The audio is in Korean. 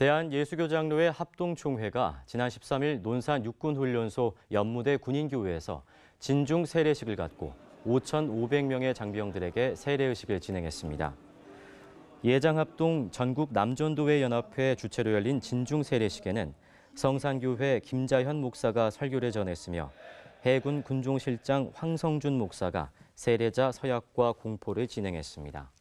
대한예수교장로회 합동총회가 지난 13일 논산 육군훈련소 연무대 군인교회에서 진중 세례식을 갖고 5,500명의 장병들에게 세례의식을 진행했습니다. 예장합동 전국 남전도회 연합회 주최로 열린 진중 세례식에는 성산교회 김자현 목사가 설교를 전했으며 해군 군종실장 황성준 목사가 세례자 서약과 공포를 진행했습니다.